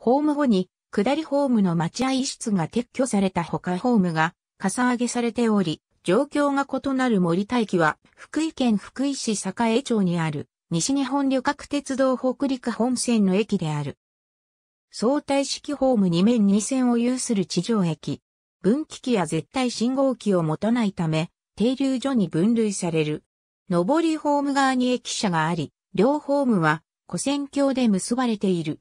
ホーム後に、下りホームの待合室が撤去されたほかホームが、かさ上げされており、状況が異なる森田駅は、福井県福井市栄町にある、西日本旅客鉄道北陸本線の駅である。相対式ホーム2面2線を有する地上駅。分岐器や絶対信号機を持たないため、停留所に分類される。上りホーム側に駅舎があり、両ホームは、古線橋で結ばれている。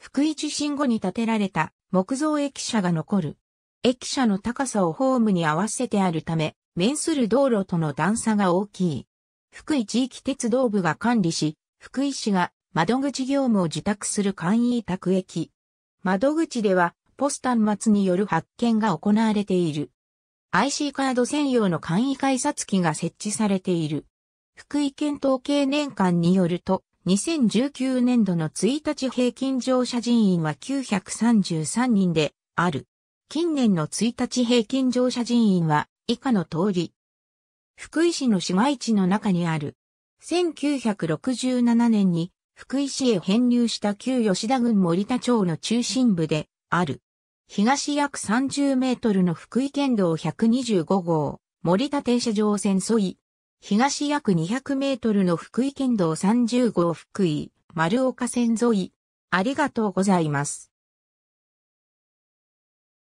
福井地震後に建てられた木造駅舎が残る。駅舎の高さをホームに合わせてあるため、面する道路との段差が大きい。福井地域鉄道部が管理し、福井市が窓口業務を受託する簡易委託駅。窓口では、ポスター末による発見が行われている。IC カード専用の簡易改札機が設置されている。福井県統計年間によると、2019年度の1日平均乗車人員は933人である。近年の1日平均乗車人員は以下の通り。福井市の市街地の中にある。1967年に福井市へ編入した旧吉田郡森田町の中心部である。東約30メートルの福井県道125号、森田停車場線沿い、東約200メートルの福井県道30号福井、丸岡線沿い。ありがとうございます。